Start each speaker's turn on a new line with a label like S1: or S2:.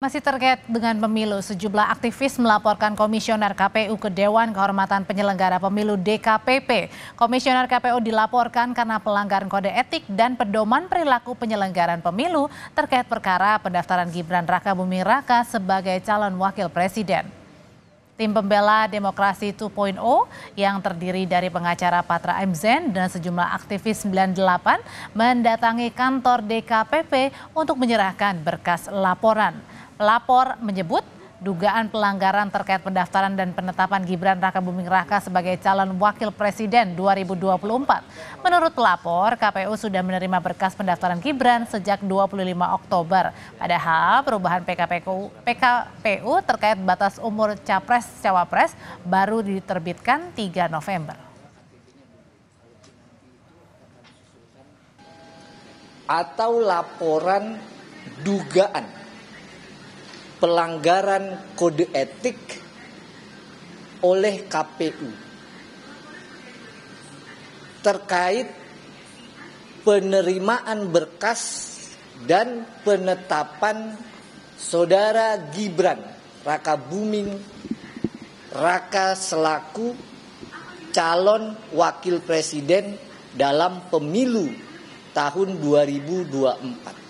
S1: Masih terkait dengan pemilu, sejumlah aktivis melaporkan Komisioner KPU ke Dewan Kehormatan Penyelenggara Pemilu DKPP. Komisioner KPU dilaporkan karena pelanggaran kode etik dan pedoman perilaku penyelenggaraan pemilu terkait perkara pendaftaran Gibran Raka Bumi Raka sebagai calon wakil presiden. Tim pembela demokrasi 2.0 yang terdiri dari pengacara Patra Mzen dan sejumlah aktivis 98 mendatangi kantor DKPP untuk menyerahkan berkas laporan. Pelapor menyebut dugaan pelanggaran terkait pendaftaran dan penetapan Gibran Raka Buming Raka sebagai calon wakil presiden 2024. Menurut pelapor, KPU sudah menerima berkas pendaftaran Gibran sejak 25 Oktober. Padahal perubahan PKPU, PKPU terkait batas umur capres-cawapres baru diterbitkan 3 November.
S2: Atau laporan
S1: dugaan
S2: pelanggaran kode etik oleh KPU terkait penerimaan berkas dan penetapan saudara Gibran Raka Buming Raka selaku calon wakil presiden dalam pemilu tahun 2024.